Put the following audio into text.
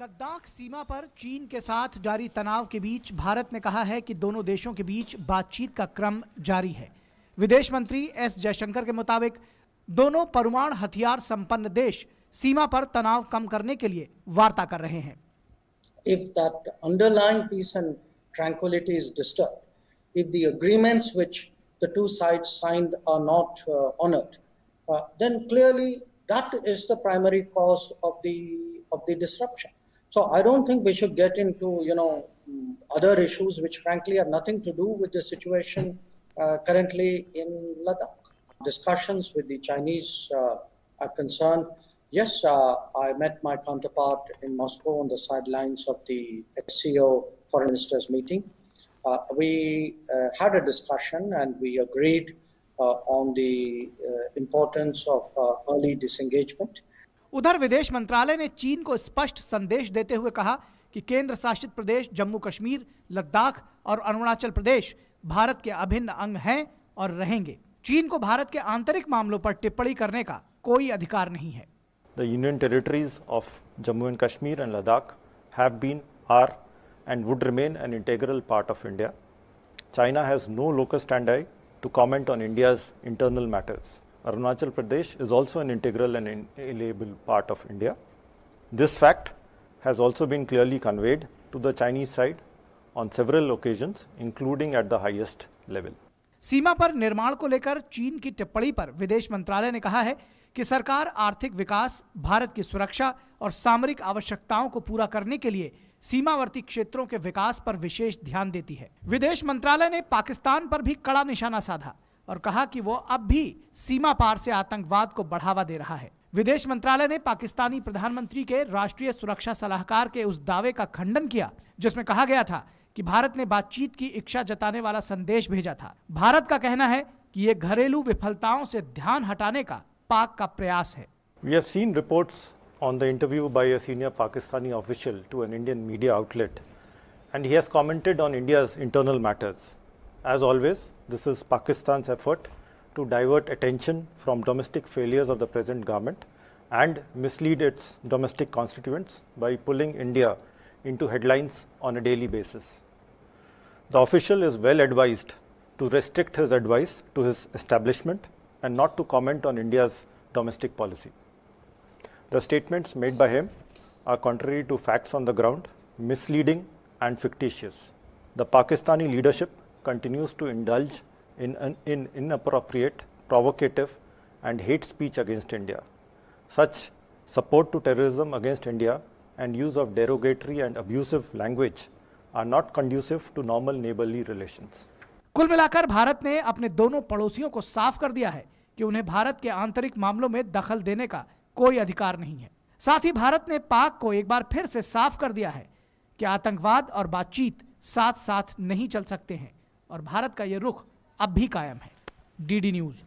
लद्दाख सीमा पर चीन के साथ जारी तनाव के बीच भारत ने कहा है कि दोनों देशों के बीच बातचीत का क्रम जारी है विदेश मंत्री एस जयशंकर के मुताबिक दोनों परमाणु हथियार संपन्न देश सीमा पर तनाव कम करने के लिए वार्ता कर रहे हैं if that underlying peace and tranquillity is disturb if the agreements which the two sides signed are not honoured then clearly that is the primary cause of the of the disruption So I don't think we should get into you know other issues which frankly have nothing to do with the situation uh, currently in Ladakh. Discussions with the Chinese uh, are concerned. Yes, uh, I met my counterpart in Moscow on the sidelines of the XCO foreign ministers meeting. Uh, we uh, had a discussion and we agreed uh, on the importance of early disengagement. उधर विदेश मंत्रालय ने चीन को स्पष्ट संदेश देते हुए कहा कि केंद्र शासित प्रदेश जम्मू कश्मीर लद्दाख और अरुणाचल प्रदेश भारत के अभिन्न अंग हैं और रहेंगे चीन को भारत के आंतरिक मामलों पर टिप्पणी करने का कोई अधिकार नहीं है the union territories of Jammu and Kashmir and Ladakh have been are and would remain an integral part of India. China has no locus standi to comment on India's internal matters Arunachal Pradesh is also an integral and inalienable part of India. This fact has also been clearly conveyed to the Chinese side on several occasions, including at the highest level. सीमा पर निर्माण को लेकर चीन की टिप्पणी पर विदेश मंत्रालय ने कहा है कि सरकार आर्थिक विकास भारत की सुरक्षा और सामरिक आवश्यकताओं को पूरा करने के लिए सीमावर्ती क्षेत्रों के विकास पर विशेष ध्यान देती है विदेश मंत्रालय ने पाकिस्तान पर भी कड़ा निशाना साधा और कहा कि वो अब भी सीमा पार से आतंकवाद को बढ़ावा दे रहा है विदेश मंत्रालय ने पाकिस्तानी प्रधानमंत्री के राष्ट्रीय सुरक्षा सलाहकार के उस दावे का खंडन किया जिसमें कहा गया था कि भारत ने बातचीत की इच्छा जताने वाला संदेश भेजा था भारत का कहना है कि ये घरेलू विफलताओं से ध्यान हटाने का पाक का प्रयास है we have seen reports on the interview by a senior Pakistani official to an Indian media outlet, and he has commented on India's internal matters. As always, this is Pakistan's effort to divert attention from domestic failures of the present government and mislead its domestic constituents by pulling India into headlines on a daily basis. The official is well advised to restrict his advice to his establishment and not to comment on India's domestic policy. The statements made by him are contrary to facts on the ground, misleading and fictitious. The Pakistani leadership continues to indulge in, an, in inappropriate, provocative and hate speech against India. Such support to terrorism against India and use of derogatory and abusive language are not conducive to normal neighborly relations. कुल मिलाकर भारत ने अपने दोनों पड़ोसियों को साफ कर दिया है कि उन्हें भारत के आंतरिक मामलों में दखल देने का कोई अधिकार नहीं है साथ ही भारत ने पाक को एक बार फिर से साफ कर दिया है कि आतंकवाद और बातचीत साथ साथ नहीं चल सकते हैं और भारत का ये रुख अब भी कायम है डीडी न्यूज़